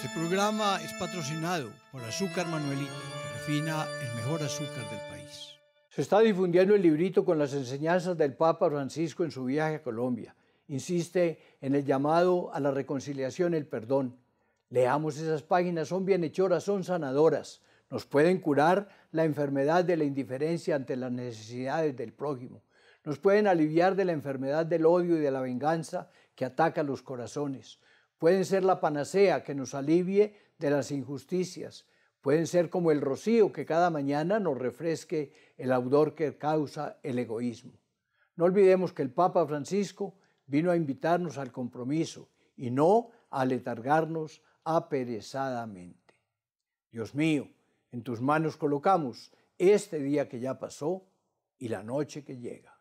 Este programa es patrocinado por Azúcar Manuelita, que refina el mejor azúcar del país. Se está difundiendo el librito con las enseñanzas del Papa Francisco en su viaje a Colombia. Insiste en el llamado a la reconciliación, y el perdón. Leamos esas páginas, son bienhechoras, son sanadoras. Nos pueden curar la enfermedad de la indiferencia ante las necesidades del prójimo. Nos pueden aliviar de la enfermedad del odio y de la venganza que ataca los corazones Pueden ser la panacea que nos alivie de las injusticias. Pueden ser como el rocío que cada mañana nos refresque el audor que causa el egoísmo. No olvidemos que el Papa Francisco vino a invitarnos al compromiso y no a letargarnos aperezadamente. Dios mío, en tus manos colocamos este día que ya pasó y la noche que llega.